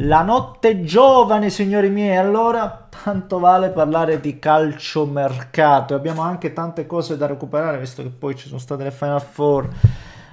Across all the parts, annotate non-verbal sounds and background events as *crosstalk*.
La notte giovane, signori miei, allora tanto vale parlare di calciomercato. Abbiamo anche tante cose da recuperare, visto che poi ci sono state le Final Four.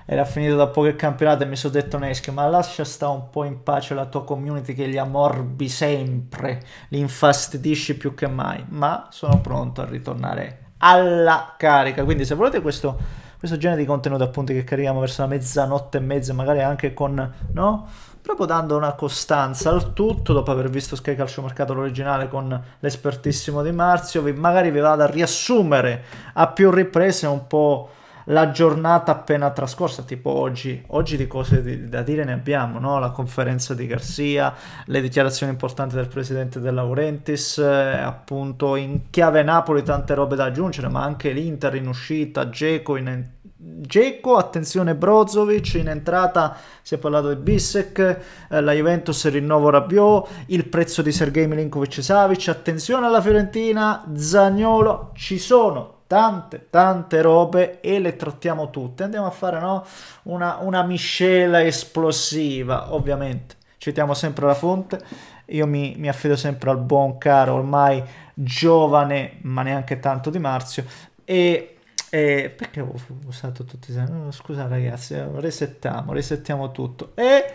Era finito da poco il campionato e mi sono detto Nesk, ma lascia stare un po' in pace la tua community che li ammorbi sempre, li infastidisci più che mai. Ma sono pronto a ritornare alla carica. Quindi se volete questo, questo genere di contenuto appunto che carichiamo verso la mezzanotte e mezza, magari anche con... no? proprio dando una costanza al tutto, dopo aver visto Sky Mercato l'originale con l'espertissimo Di Marzio, vi, magari vi vado a riassumere a più riprese un po' la giornata appena trascorsa, tipo oggi, oggi di cose di, da dire ne abbiamo, no? la conferenza di Garzia, le dichiarazioni importanti del presidente De Laurentiis, eh, appunto in chiave Napoli tante robe da aggiungere, ma anche l'Inter in uscita, Geco in entrata, Dzeko, attenzione Brozovic in entrata, si è parlato di Bissek, eh, la Juventus rinnovo Rabiot, il prezzo di Sergei Milinkovic-Savic, attenzione alla Fiorentina, Zagnolo, ci sono tante tante robe e le trattiamo tutte, andiamo a fare no? una, una miscela esplosiva ovviamente, citiamo sempre la fonte, io mi, mi affido sempre al buon caro ormai giovane ma neanche tanto di Marzio e e perché ho usato tutti i esempi? Scusa ragazzi, eh, resettiamo, resettiamo tutto. E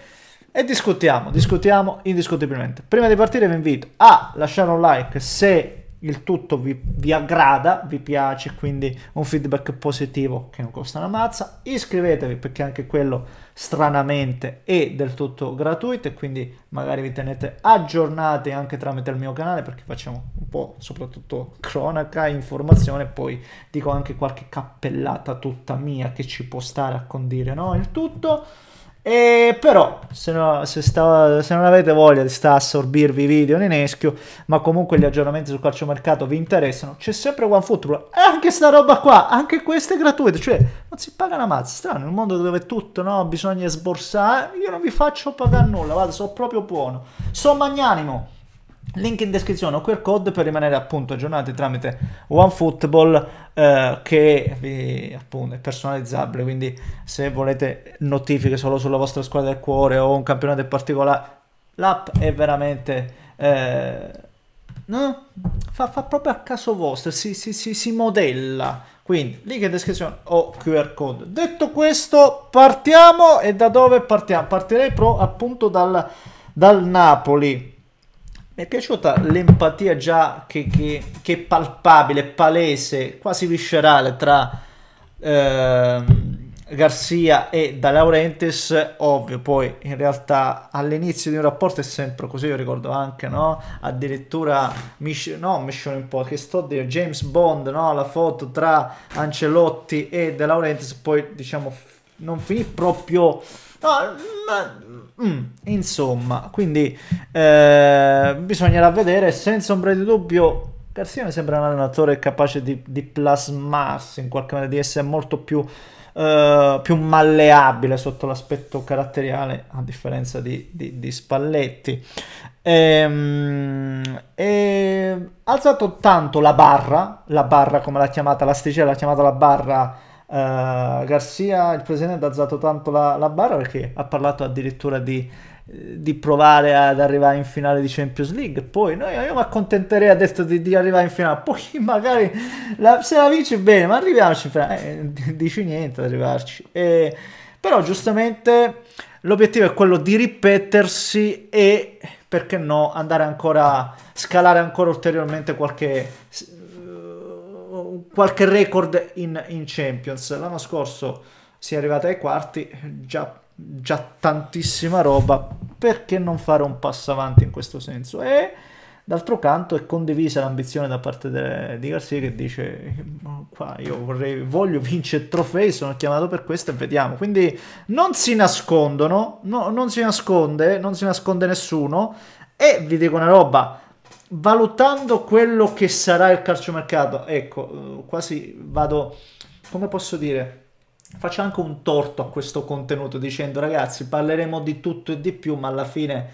e discutiamo, discutiamo indiscutibilmente. Prima di partire vi invito a lasciare un like se il tutto vi, vi, aggrada, vi piace, quindi un feedback positivo che non costa una mazza. Iscrivetevi perché anche quello stranamente è del tutto gratuito e quindi magari vi tenete aggiornati anche tramite il mio canale perché facciamo un po' soprattutto cronaca, informazione e poi dico anche qualche cappellata tutta mia che ci può stare a condire no? il tutto. E però, se, no, se, sta, se, non avete voglia di sta assorbirvi video in ma comunque gli aggiornamenti sul calcio mercato vi interessano, c'è sempre OneFootball. E anche sta roba qua, anche questa è gratuita. Cioè, non si paga una mazza. Strano, in un mondo dove tutto, no? Bisogna sborsare. Io non vi faccio pagare nulla, vado, sono proprio buono. Sono magnanimo. Link in descrizione o QR code per rimanere appunto aggiornati tramite OneFootball eh, che vi, appunto, è personalizzabile, quindi se volete notifiche solo sulla vostra squadra del cuore o un campionato particolare, l'app è veramente... Eh, no? fa, fa, proprio a caso vostro, si, si, si, si modella. Quindi link in descrizione o QR code. Detto questo, partiamo e da dove partiamo? Partirei pro appunto dal, dal Napoli mi è piaciuta l'empatia già che, che, che palpabile, palese, quasi viscerale tra eh, Garcia e Da Laurentiis. Ovvio, poi in realtà all'inizio di un rapporto è sempre così, io ricordo anche, no? Addirittura, Mich- no, Mission Impossible, che sto a dire, James Bond, no? La foto tra Ancelotti e De Laurentiis, poi diciamo non finì proprio... No, ma Mm, insomma, quindi eh, bisognerà vedere, senza ombra di dubbio Garcia mi sembra un allenatore capace di, di plasmarsi in qualche modo, di essere molto più, eh, più malleabile sotto l'aspetto caratteriale, a differenza di, di, di Spalletti. Ehm, e, alzato tanto la barra, la barra come l'ha chiamata, l'asticella l'ha chiamata la barra Uh, Garcia, il presidente, ha alzato tanto la, la, barra perché ha parlato addirittura di, di, provare ad arrivare in finale di Champions League. Poi no, io, io mi accontenterei adesso di, di, arrivare in finale. Poi *laughs* magari la, se la vinci bene, ma arriviamoci Eh, dici niente ad arrivarci. Eh, però giustamente l'obiettivo è quello di ripetersi e perché no andare ancora, scalare ancora ulteriormente qualche qualche record in, in Champions. L'anno scorso si è arrivata ai quarti, già, già tantissima roba. Perché non fare un passo avanti in questo senso? E d'altro canto è condivisa l'ambizione da parte de, di Garcia che dice qua io vorrei, voglio vincere trofei, sono chiamato per questo e vediamo. Quindi non si nascondono, no, non si nasconde, non si nasconde nessuno. E vi dico una roba, valutando quello che sarà il calciomercato, ecco, eh, quasi vado, come posso dire, faccio anche un torto a questo contenuto dicendo ragazzi parleremo di tutto e di più, ma alla fine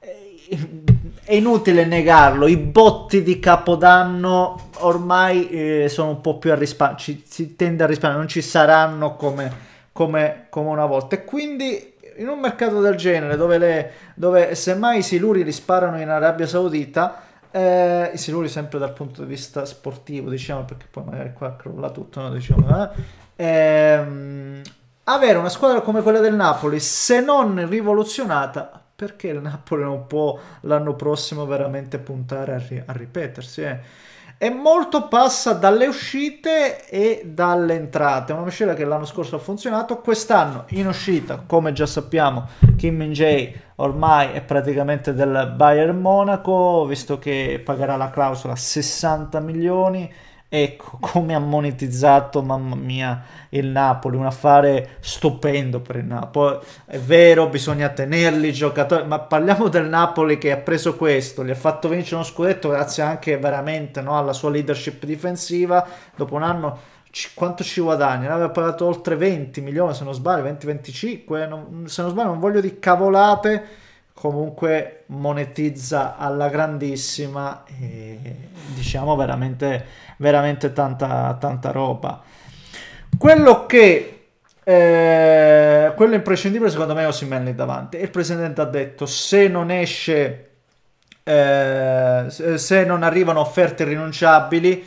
eh, è inutile negarlo, i botti di Capodanno ormai eh, sono un po' più a risparmio, si tende a risparmio, non ci saranno come, come, come una volta e quindi in un mercato del genere dove, le, dove semmai i siluri risparano in Arabia Saudita eh, se lo sempre dal punto di vista sportivo, diciamo, perché poi magari qua crolla tutto, no? diciamo, eh? Eh, avere una squadra come quella del Napoli, se non rivoluzionata, perché il Napoli non può l'anno prossimo veramente puntare a, ri- a ripetersi? Eh? E molto passa dalle uscite e dalle entrate. Una miscela che l'anno scorso ha funzionato, quest'anno in uscita, come già sappiamo, Kim Min-jae ormai è praticamente del Bayern Monaco, visto che pagherà la clausola 60 milioni Ecco come ha monetizzato, mamma mia, il Napoli, un affare stupendo per il Napoli. È vero, bisogna tenerli i giocatori, ma parliamo del Napoli che ha preso questo, gli ha fatto vincere uno scudetto grazie anche veramente no, alla sua leadership difensiva. Dopo un anno quanto ci guadagna? Ne aveva pagato oltre 20 milioni, se non sbaglio, 20-25, se non sbaglio, non voglio di cavolate comunque monetizza alla grandissima e diciamo veramente, veramente tanta, tanta roba. Quello che eh, quello imprescindibile secondo me è Osimhen lì davanti. Il presidente ha detto se non esce eh, se non arrivano offerte rinunciabili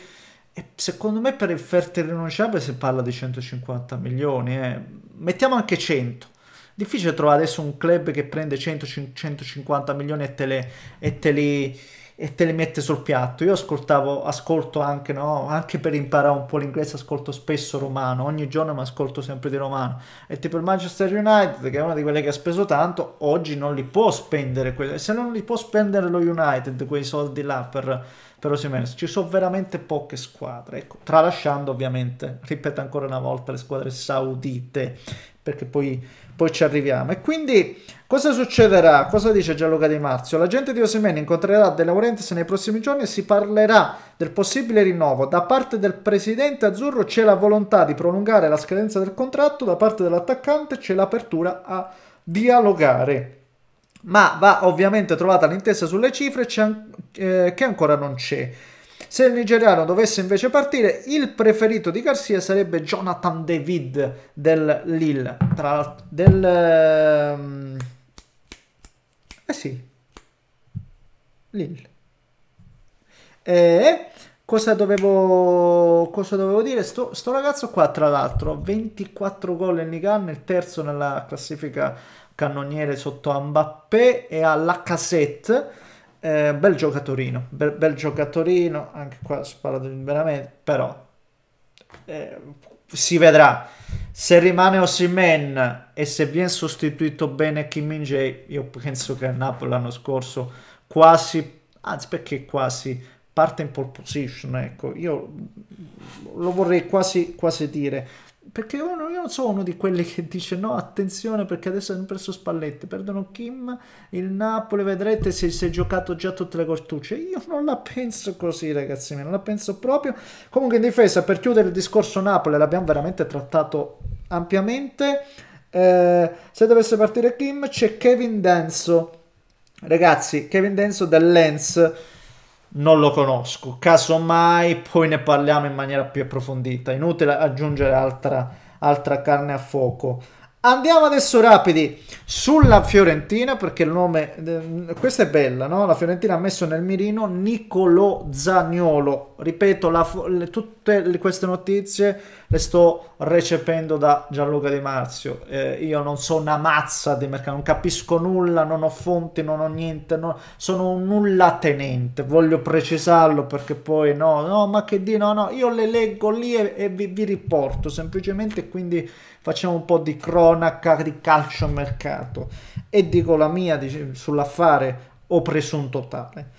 secondo me per offerte rinunciabili si parla di 150 milioni, eh. mettiamo anche 100 difficile trovare adesso un club che prende 100, 150 milioni e te, le, e te li e te le mette sul piatto. Io ascoltavo, ascolto anche, no? anche per imparare un po' l'inglese, ascolto spesso romano, ogni giorno mi ascolto sempre di romano. E tipo il Manchester United, che è una di quelle che ha speso tanto, oggi non li può spendere. Que- se non li può spendere lo United, quei soldi là per, per Osimens, ci sono veramente poche squadre. Ecco, tralasciando ovviamente, ripeto ancora una volta, le squadre saudite, perché poi poi ci arriviamo. E quindi cosa succederà? Cosa dice Gianluca Di Marzio? La gente di Osimene incontrerà De Laurentiis nei prossimi giorni e si parlerà del possibile rinnovo. Da parte del presidente azzurro c'è la volontà di prolungare la scadenza del contratto, da parte dell'attaccante c'è l'apertura a dialogare. Ma va ovviamente trovata l'intesa sulle cifre eh, che ancora non c'è. Se il nigeriano dovesse invece partire, il preferito di Garcia sarebbe Jonathan David del Lille. Tra l'altro, del... Ehm, eh sì. Lille. E cosa dovevo, cosa dovevo dire? Sto, sto, ragazzo qua, tra l'altro, 24 gol in Ligue il terzo nella classifica cannoniere sotto Mbappé e alla Cassette eh, bel giocatorino, bel, bel giocatorino, anche qua sparato veramente, però eh, si vedrà. Se rimane Osimen e se viene sostituito bene Kim min io penso che Napoli l'anno scorso quasi, anzi perché quasi, parte in pole position, ecco, io lo vorrei quasi, quasi dire perché io non sono uno di quelli che dice no attenzione perché adesso hanno preso Spalletti perdono Kim il Napoli vedrete se si è giocato già tutte le cortucce io non la penso così ragazzi non la penso proprio comunque in difesa per chiudere il discorso Napoli l'abbiamo veramente trattato ampiamente eh, se dovesse partire Kim c'è Kevin Denso ragazzi Kevin Denso del Lens non lo conosco. Casomai poi ne parliamo in maniera più approfondita. Inutile aggiungere altra, altra carne a fuoco. Andiamo adesso rapidi sulla Fiorentina perché il nome... Eh, questa è bella, no? La Fiorentina ha messo nel mirino Niccolò Zagnolo ripeto, la, le, tutte le, queste notizie le sto recependo da Gianluca Di Marzio. Eh, io non so una mazza di mercato, non capisco nulla, non ho fonti, non ho niente, non, sono un nullatenente. Voglio precisarlo perché poi no, no, ma che di no, no, io le leggo lì e, e vi, vi, riporto semplicemente. Quindi facciamo un po' di cronaca di calcio mercato e dico la mia dice, sull'affare o presunto tale.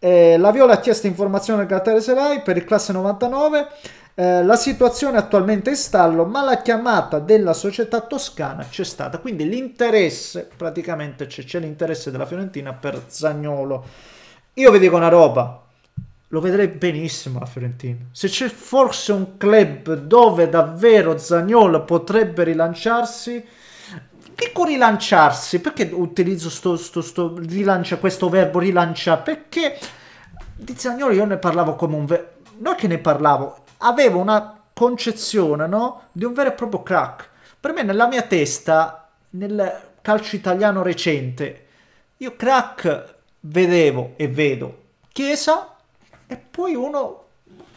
Eh, la Viola ha chiesto informazioni al Galatasaray per il classe 99. Eh, la situazione attualmente è in stallo, ma la chiamata della società toscana c'è stata. Quindi l'interesse, praticamente c'è, c'è l'interesse della Fiorentina per Zagnolo. Io vi dico una roba, lo vedrei benissimo la Fiorentina. Se c'è forse un club dove davvero Zagnolo potrebbe rilanciarsi dico rilanciarsi, perché utilizzo sto, sto, sto rilancia, questo verbo rilancia? Perché di Zagnolo io ne parlavo come un vero... Non che ne parlavo, avevo una concezione, no? Di un vero e proprio crack. Per me nella mia testa, nel calcio italiano recente, io crack vedevo e vedo Chiesa e poi uno...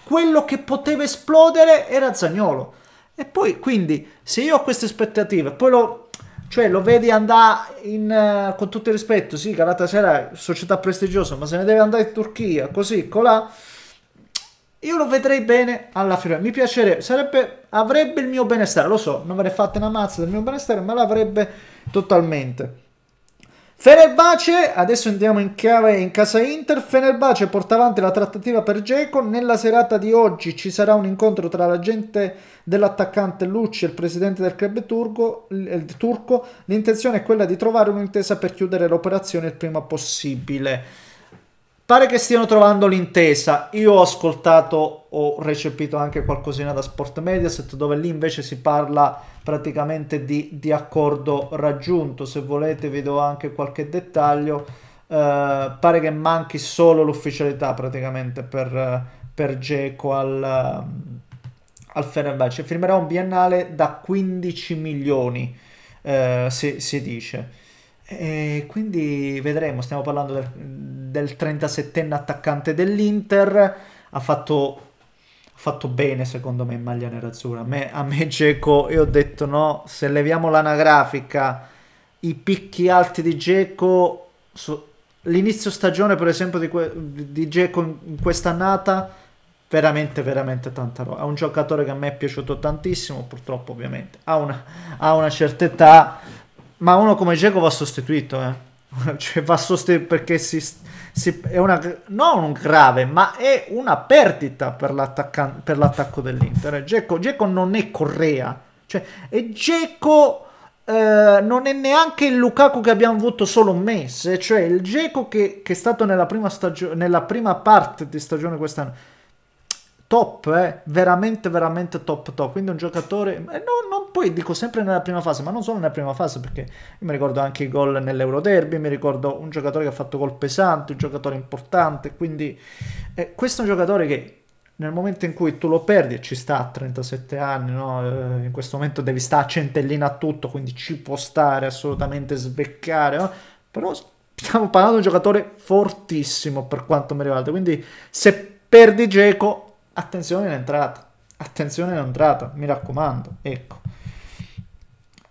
Quello che poteva esplodere era Zagnolo. E poi, quindi, se io ho queste aspettative, poi lo cioè, lo vedi andare in, eh, con tutto il rispetto, sì, Galatasaray, società prestigiosa, ma se ne deve andare in Turchia, così, colà. Io lo vedrei bene alla fine, Mi piacerebbe, sarebbe, avrebbe il mio benestare, lo so, non avrei fatto una mazza del mio benestare, ma l'avrebbe totalmente. Fenerbace, adesso andiamo in, chiave, in casa Inter, Fenerbace porta avanti la trattativa per Geco, nella serata di oggi ci sarà un incontro tra l'agente dell'attaccante Lucci e il presidente del club turco, eh, turco. l'intenzione è quella di trovare un'intesa per chiudere l'operazione il prima possibile. Pare che stiano trovando l'intesa. Io ho ascoltato, ho recepito anche qualcosina da Sport Mediaset, dove lì invece si parla praticamente di, di accordo raggiunto. Se volete vi do anche qualche dettaglio. Eh, pare che manchi solo l'ufficialità praticamente per, per Geco al, al Fenerbahce. Firmerà un biennale da 15 milioni, eh, si, si dice. E quindi vedremo, stiamo parlando del del 37enne attaccante dell'Inter, ha fatto, ha fatto, bene secondo me in maglia nerazzurra. A me, a me Geco, io ho detto no, se leviamo l'anagrafica, i picchi alti di Geco, so, l'inizio stagione per esempio di, que, di Geco in, in quest'annata, veramente veramente tanta roba. È un giocatore che a me è piaciuto tantissimo, purtroppo ovviamente ha una, ha una certa età, ma uno come Geco va sostituito. Eh. *laughs* cioè va sostenuto perché si, si, è una, non grave, ma è una perdita per, per l'attacco dell'Inter. Geco, eh, non è Correa, cioè, e Geco eh, non è neanche il Lukaku che abbiamo avuto solo un mese, cioè il Geco che, che è stato nella prima, nella prima parte di stagione quest'anno top, eh? veramente, veramente top, top. Quindi un giocatore, eh, no, non poi dico sempre nella prima fase, ma non solo nella prima fase, perché io mi ricordo anche i gol nell'Euroderby, mi ricordo un giocatore che ha fatto gol pesanti, un giocatore importante. Quindi eh, questo è un giocatore che nel momento in cui tu lo perdi, ci sta a 37 anni, no? Eh, in questo momento devi stare a centellina a tutto, quindi ci può stare assolutamente sveccare, no? però stiamo parlando di un giocatore fortissimo per quanto mi riguarda, quindi se perdi Geco attenzione all'entrata, attenzione all'entrata, mi raccomando, ecco.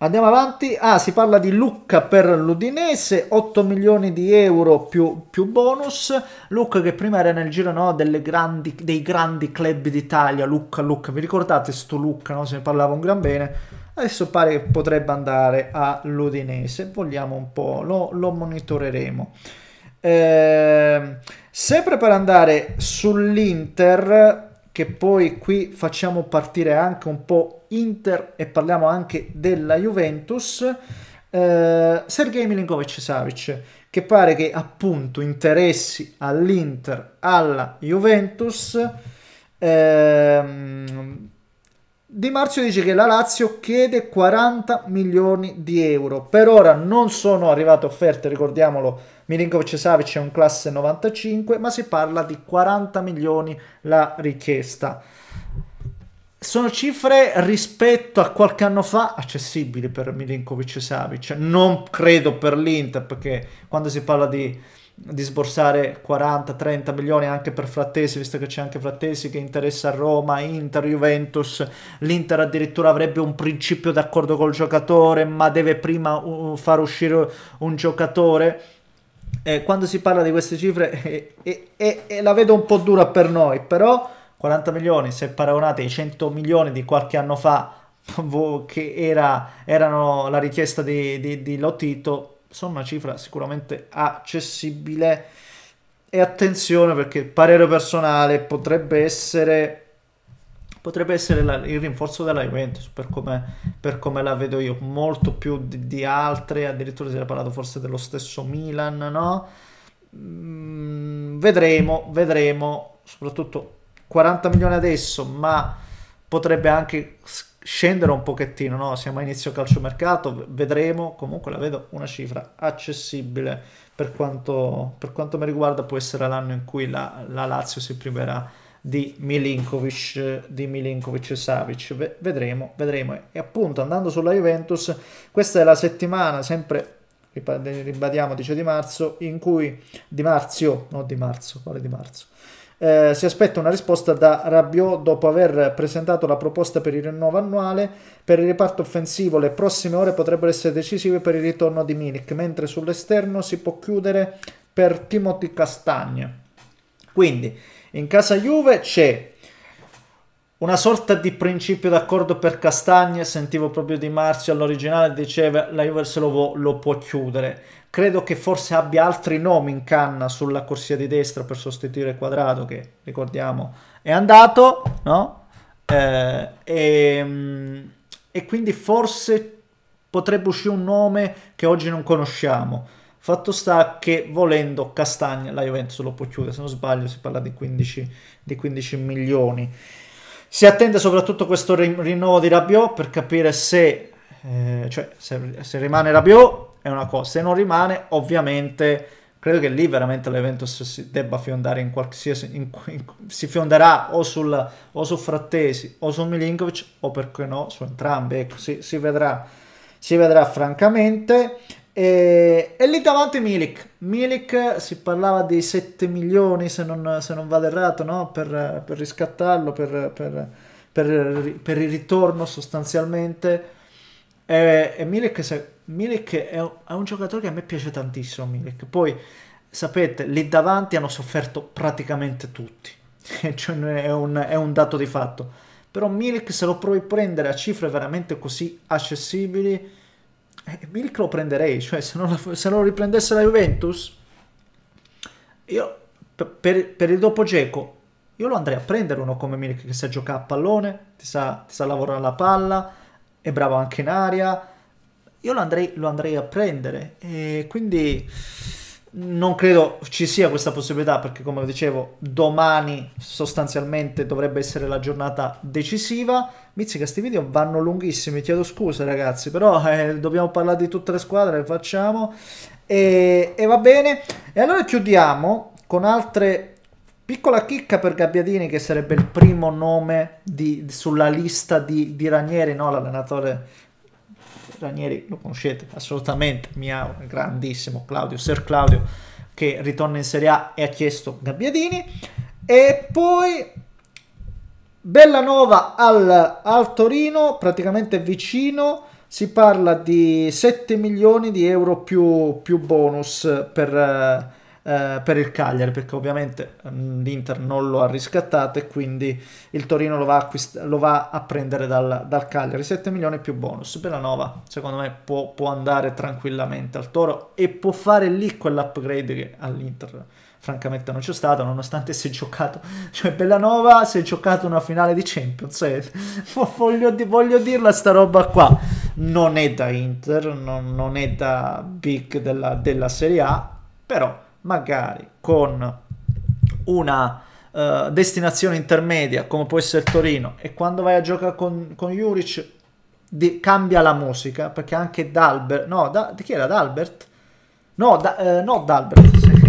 Andiamo avanti, ah si parla di Lucca per l'Udinese, 8 milioni di euro più, più bonus, Lucca che prima era nel giro no, grandi, dei grandi club d'Italia, Lucca, Lucca, vi ricordate sto Lucca, no? se ne parlava un gran bene, adesso pare che potrebbe andare all'Udinese, vogliamo un po', lo, lo monitoreremo. Eh, sempre per andare sull'Inter, che poi qui facciamo partire anche un po' Inter e parliamo anche della Juventus. Eh, Sergei Milinkovic-Savic che pare che appunto interessi all'Inter, alla Juventus. Ehm, di Marzio dice che la Lazio chiede 40 milioni di euro. Per ora non sono arrivate offerte, ricordiamolo, Milinkovic Savic è un classe 95, ma si parla di 40 milioni la richiesta. Sono cifre rispetto a qualche anno fa accessibili per Milinkovic Savic, non credo per l'Inter, perché quando si parla di di sborsare 40-30 milioni anche per Frattesi, visto che c'è anche Frattesi che interessa Roma, Inter, Juventus, l'Inter addirittura avrebbe un principio d'accordo col giocatore, ma deve prima uh, far uscire un giocatore. Eh, quando si parla di queste cifre eh, eh, eh, eh la vedo un po' dura per noi, però 40 milioni se paragonate ai 100 milioni di qualche anno fa *laughs* che era, erano la richiesta di, di, di Lotito sono una cifra sicuramente accessibile e attenzione perché parere personale potrebbe essere potrebbe essere la, il rinforzo della Juventus per come, per come, la vedo io molto più di, di altre addirittura si era parlato forse dello stesso Milan no? Mm, vedremo vedremo soprattutto 40 milioni adesso ma potrebbe anche scendere un pochettino, no? siamo a inizio calciomercato, vedremo, comunque la vedo una cifra accessibile per quanto, per quanto mi riguarda può essere l'anno in cui la, la Lazio si priverà di Milinkovic, di Milinkovic e Savic, v vedremo, vedremo. E appunto andando sulla Juventus, questa è la settimana sempre ribadiamo 10 di marzo in cui di marzo, no di marzo, quale di marzo? eh, si aspetta una risposta da Rabiot dopo aver presentato la proposta per il rinnovo annuale. Per il reparto offensivo le prossime ore potrebbero essere decisive per il ritorno di Milik, mentre sull'esterno si può chiudere per Timothy Castagne. Quindi in casa Juve c'è una sorta di principio d'accordo per Castagne, sentivo proprio Di Marzio all'originale, diceva la Juve se lo, lo, può chiudere. Credo che forse abbia altri nomi in canna sulla corsia di destra per sostituire Quadrato, che ricordiamo è andato, no? Eh, e, ehm, e quindi forse potrebbe uscire un nome che oggi non conosciamo. Fatto sta che volendo Castagna la Juventus lo può chiudere, se non sbaglio si parla di 15, di 15 milioni. Si attende soprattutto questo rinnovo di Rabiot per capire se, eh, cioè, se, se, rimane Rabiot è una cosa, se non rimane ovviamente credo che lì veramente l'Eventus si debba fiondare in qualsiasi, in, in, si fionderà o, sul, o, su Frattesi o su Milinkovic o perché no su entrambi, ecco, si, si, vedrà, si vedrà francamente. E, e, lì davanti Milik. Milik si parlava di 7 milioni, se non, se non vado errato, no? per, per, riscattarlo, per, per, per, il ritorno sostanzialmente. E, e Milik, se, Milik è, un, è, un giocatore che a me piace tantissimo. Milik. Poi, sapete, lì davanti hanno sofferto praticamente tutti. *laughs* cioè, è, un, è un dato di fatto. Però Milik se lo provi a prendere a cifre veramente così accessibili eh, Milik lo prenderei, cioè se non, la, se non, lo riprendesse la Juventus, io per, per il dopo Geco, io lo andrei a prendere uno come Milik che sa giocare a pallone, ti sa, ti sa lavorare la palla, è bravo anche in aria, io lo andrei, lo andrei a prendere, e quindi non credo ci sia questa possibilità perché come dicevo domani sostanzialmente dovrebbe essere la giornata decisiva Mizzica questi video vanno lunghissimi chiedo scusa ragazzi però eh, dobbiamo parlare di tutte le squadre che facciamo e, e va bene e allora chiudiamo con altre piccola chicca per Gabbiadini che sarebbe il primo nome di, sulla lista di, di Ranieri no? l'allenatore Ranieri lo conoscete assolutamente, mio grandissimo Claudio, Ser Claudio, che ritorna in Serie A e ha chiesto Gabbiadini. E poi Bellanova al, al Torino, praticamente vicino, si parla di 7 milioni di euro più, più bonus per eh, eh, per il Cagliari, perché ovviamente mm, l'Inter non lo ha riscattato e quindi il Torino lo va, acquist- lo va a prendere dal, dal, Cagliari. 7 milioni più bonus. Nova secondo me, può, può andare tranquillamente al Toro e può fare lì quell'upgrade che all'Inter francamente non c'è stato, nonostante si è giocato, *laughs* cioè Bellanova si è giocato una finale di Champions, eh, *laughs* voglio, voglio, dirla sta roba qua, non è da Inter, non, non è da big della, della Serie A, però magari con una uh, destinazione intermedia come può essere Torino e quando vai a giocare con, con Juric di, cambia la musica perché anche Dalbert no da, chi era Dalbert? no, da, eh, no Dalbert se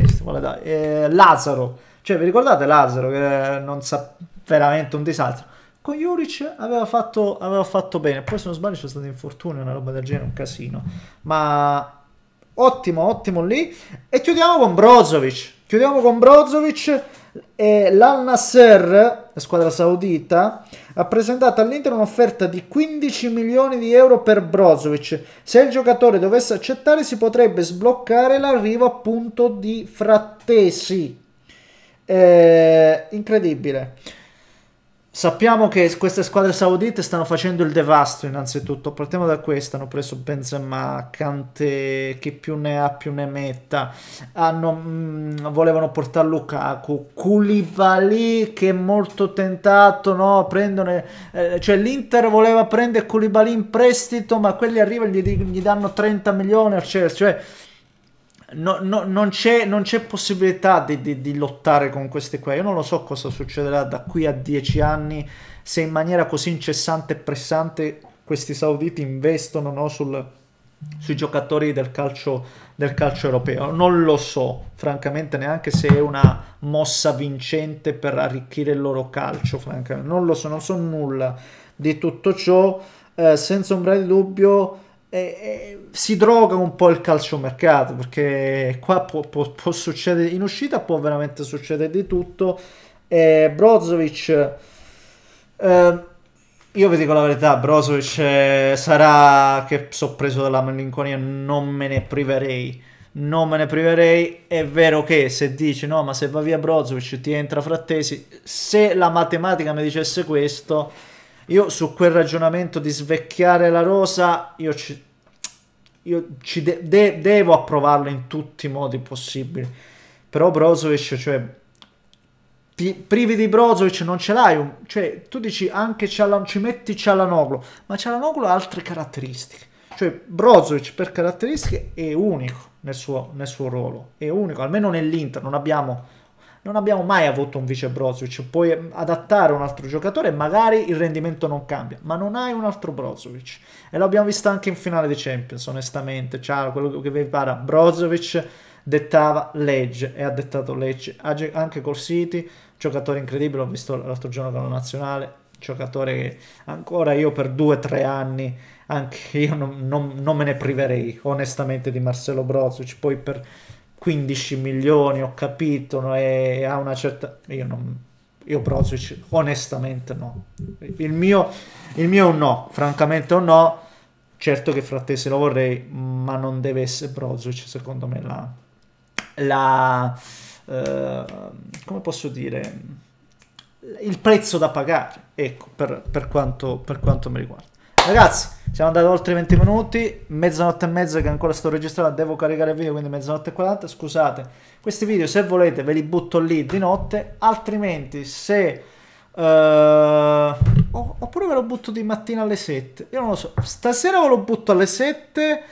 eh, Lazzaro cioè vi ricordate Lazzaro che eh, non sa veramente un disastro con Juric aveva fatto, aveva fatto bene poi se non sbaglio c'è stato infortunio una roba del genere un casino ma Ottimo, ottimo lì. E chiudiamo con Brozovic. Chiudiamo con Brozovic. E L'Al Nasser, la squadra saudita, ha presentato all'Inter un'offerta di 15 milioni di euro per Brozovic. Se il giocatore dovesse accettare, si potrebbe sbloccare l'arrivo appunto di Frattesi. Eh, incredibile. Sappiamo che queste squadre saudite stanno facendo il devasto innanzitutto, partiamo da questa, hanno preso Benzema, Kante, chi più ne ha più ne metta, hanno, mh, mm, volevano portare Lukaku, Koulibaly che è molto tentato, no? Prendone, eh, cioè l'Inter voleva prendere Koulibaly in prestito ma quelli arrivano e gli, gli danno 30 milioni al Chelsea, cioè No, no, non, c'è, non c'è possibilità di, di, di, lottare con queste qua. Io non lo so cosa succederà da qui a dieci anni se in maniera così incessante e pressante questi sauditi investono no, sul, sui giocatori del calcio, del calcio europeo. Non lo so, francamente, neanche se è una mossa vincente per arricchire il loro calcio. Francamente, non lo so, non so nulla di tutto ciò. Eh, senza ombra di dubbio eh, eh, si droga un po' il calciomercato perché qua può, può, può, succedere in uscita può veramente succedere di tutto eh, Brozovic eh, io vi dico la verità Brozovic eh, sarà che soppreso dalla malinconia non me ne priverei non me ne priverei è vero che se dici no ma se va via Brozovic ti entra Frattesi se la matematica mi dicesse questo io su quel ragionamento di svecchiare la rosa, io ci, io ci de de devo approvarlo in tutti i modi possibili. Però Brozovic, cioè, ti privi di Brozovic non ce l'hai. Cioè, tu dici anche Cialan, ci metti Cialanoglu, ma Cialanoglu ha altre caratteristiche. Cioè, Brozovic per caratteristiche è unico nel suo, nel suo ruolo, è unico, almeno nell'Inter non abbiamo non abbiamo mai avuto un vice Brozovic, puoi adattare un altro giocatore e magari il rendimento non cambia, ma non hai un altro Brozovic. E l'abbiamo visto anche in finale di Champions, onestamente, ciao, quello che vi pare, Brozovic dettava legge e ha dettato legge anche col City, giocatore incredibile, ho visto l'altro giorno con la nazionale, giocatore che ancora io per 2-3 anni anche io non, non, non, me ne priverei onestamente di Marcelo Brozovic, poi per 15 milioni, ho capito, no? e ha una certa... Io non... Io Brozovic onestamente no. Il mio, il mio è un no, francamente un no. Certo che Frattesi lo vorrei, ma non deve essere Brozovic secondo me la... la eh, come posso dire? Il prezzo da pagare, ecco, per, per, quanto, per quanto mi riguarda. Ragazzi, siamo andati oltre 20 minuti, mezzanotte e mezza che ancora sto registrando, devo caricare il video, quindi mezzanotte e 40. Scusate, questi video se volete ve li butto lì di notte, altrimenti se... Uh, oppure ve lo butto di mattina alle 7. Io non lo so, stasera ve lo butto alle 7.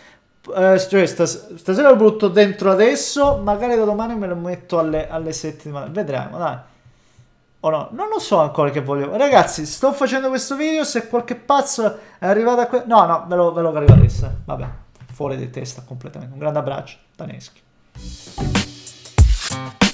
Eh, cioè, stas stasera lo butto dentro adesso, magari da domani me lo metto alle, alle 7 di mattina. Vedremo, dai o no? Non lo so ancora che voglio. Ragazzi, sto facendo questo video. Se qualche pazzo è arrivato a questo. No, no, ve lo, ve lo carico adesso. Vabbè, fuori di testa completamente. Un grande abbraccio, Daneschi.